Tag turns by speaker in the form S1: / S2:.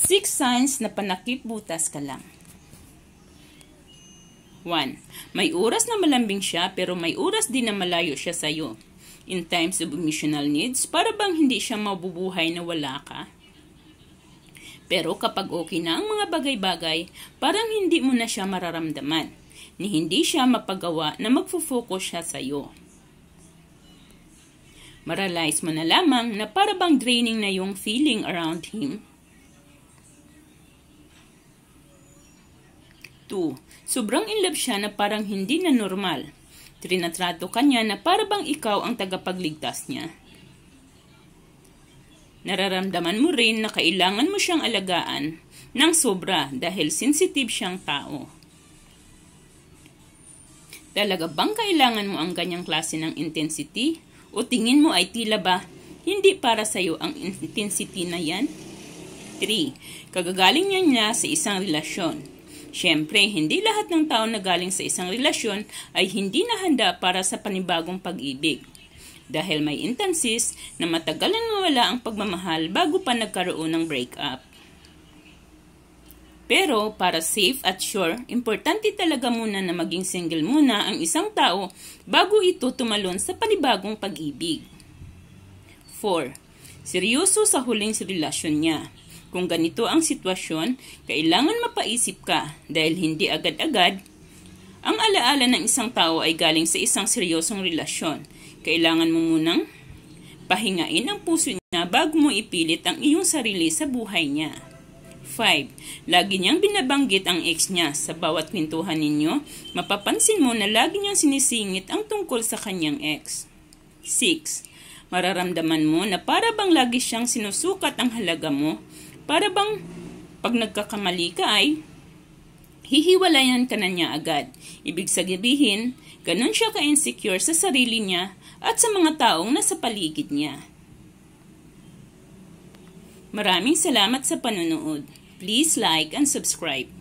S1: Six signs na panakip butas ka lang. 1. May oras na malambing siya pero may oras din na malayo siya sa iyo. In times of emotional needs, para bang hindi siya mabubuhay na wala ka? Pero kapag okay na ang mga bagay-bagay, parang hindi mo na siya mararamdaman. Ni hindi siya mapagawa na magfo-focus siya sa iyo. Maralize mo na lamang na para bang draining na yung feeling around him 2. Sobrang in love siya na parang hindi na normal. Trinatrato kanya na para bang ikaw ang tagapagligtas niya. Nararamdaman mo rin na kailangan mo siyang alagaan ng sobra dahil sensitive siyang tao. Talaga bang kailangan mo ang ganyang klase ng intensity? O tingin mo ay tila ba hindi para sa iyo ang intensity na yan? 3. Kagagaling niya niya sa isang relasyon. Siyempre, hindi lahat ng tao na galing sa isang relasyon ay hindi na handa para sa panibagong pag-ibig. Dahil may intensis na matagal na wala ang pagmamahal bago pa nagkaroon ng breakup. Pero para safe at sure, importante talaga muna na maging single muna ang isang tao bago ito tumalon sa panibagong pag-ibig. 4. Seryoso sa huling relasyon niya. Kung ganito ang sitwasyon, kailangan mapaisip ka dahil hindi agad-agad. Ang alaala ng isang tao ay galing sa isang seryosong relasyon. Kailangan mo munang pahingain ang puso niya bago mo ipilit ang iyong sarili sa buhay niya. 5. Lagi niyang binabanggit ang ex niya. Sa bawat kwentuhan ninyo, mapapansin mo na lagi niyang sinisingit ang tungkol sa kanyang ex. 6. Mararamdaman mo na para bang lagi siyang sinusukat ang halaga mo para bang pag nagkakamali ka ay hihiwalayan ka na niya agad. Ibig sabihin, ganun siya ka-insecure sa sarili niya at sa mga taong nasa paligid niya. Maraming salamat sa panonood. Please like and subscribe.